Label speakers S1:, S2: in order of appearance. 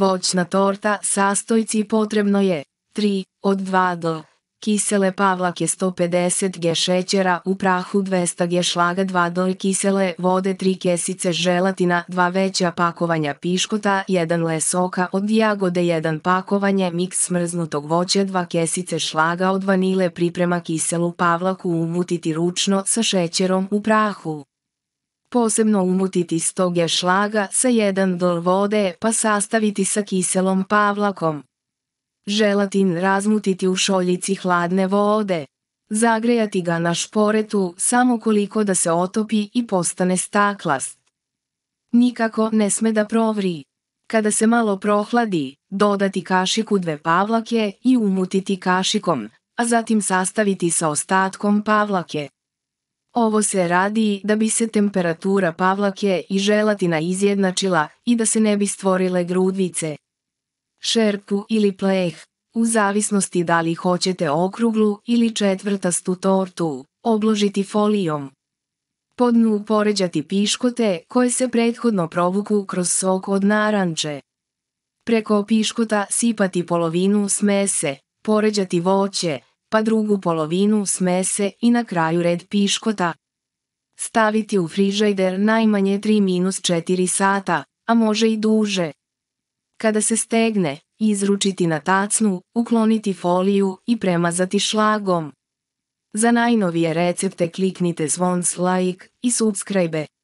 S1: Voćna torta sastojci potrebno je 3 od 2 do kisele pavlake 150 g šećera u prahu 200 g šlaga 2 do kisele vode 3 kesice želatina 2 veća pakovanja piškota 1 lesoka od jagode 1 pakovanje miks smrznutog voća 2 kesice šlaga od vanile priprema kiselu pavlaku umutiti ručno sa šećerom u prahu posebno umutiti stoge šlaga sa jedan dol vode pa sastaviti sa kiselom pavlakom. Želatin razmutiti u šoljici hladne vode. Zagrejati ga na šporetu samo koliko da se otopi i postane staklast. Nikako ne sme da provri. Kada se malo prohladi, dodati kašiku dve pavlake i umutiti kašikom, a zatim sastaviti sa ostatkom pavlake. Ovo se radi da bi se temperatura pavlake i želatina izjednačila i da se ne bi stvorile grudvice. Šerku ili pleh, u zavisnosti da li hoćete okruglu ili četvrtastu tortu, obložiti folijom. Podnu upoređati piškote koje se prethodno provuku kroz sok od naranče. Preko piškota sipati polovinu smese, poređati voće, pa drugu polovinu smese i na kraju red piškota. Staviti u frižajder najmanje 3-4 sata, a može i duže. Kada se stegne, izručiti na tacnu, ukloniti foliju i premazati šlagom. Za najnovije recepte kliknite zvon like i subscribe.